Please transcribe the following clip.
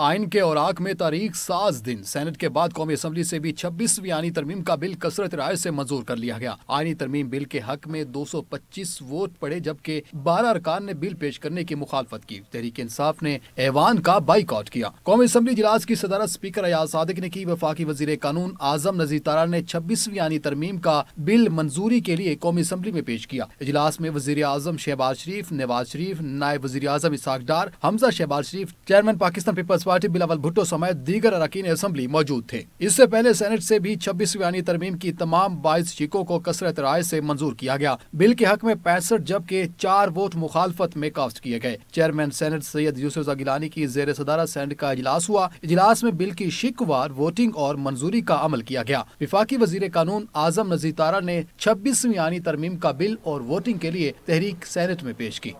आइन के और आक में तारीख सात दिन सेनेट के बाद कौमी असम्बली से भी छब्बीसवीं आनी तरमीम का बिल कसरत राय से मंजूर कर लिया गया आइनी तरमीम बिल के हक में दो सौ पच्चीस वोट पड़े जबकि बारह अरकान ने बिल पेश करने की मुखालफत की तहरीक इंसाफ ने ऐवान का आउट किया कौमी असम्बली इजलास की सदारत स्पीकर अयाज सादिक ने की वफाकी वजी कानून आजम नजीर तारा ने छब्बीसवीं आनी तरमीम का बिल मंजूरी के लिए कौमी असम्बली में पेश किया इजलास में वजी अजम शहबाज शरीफ नवाज शरीफ नायब वजी अजम Ishaq Hamza Shahbaz Sharif chairman Pakistan Peoples Party Bilawal Bhutto समेत दीगर अरकान असम्बली मौजूद थे इससे पहले सेनेट से भी छब्बीसवीं यानी तरमीम की तमाम बाईस शिकों को कसरत राय से मंजूर किया गया बिल के हक में पैंसठ जबकि चार वोट मुखालफत में कास्ट किए गए चेयरमैन सेनेट सैयद यूसुफ गिलानी की जेर सदारा सेंट का इजलास हुआ इजलास में बिल की शिकवार वोटिंग और मंजूरी का अमल किया गया विफाकी वजीर कानून आजम नजीतारा ने छब्बीसवीं यानी तरमीम का बिल और वोटिंग के लिए तहरीक सेनेट में पेश की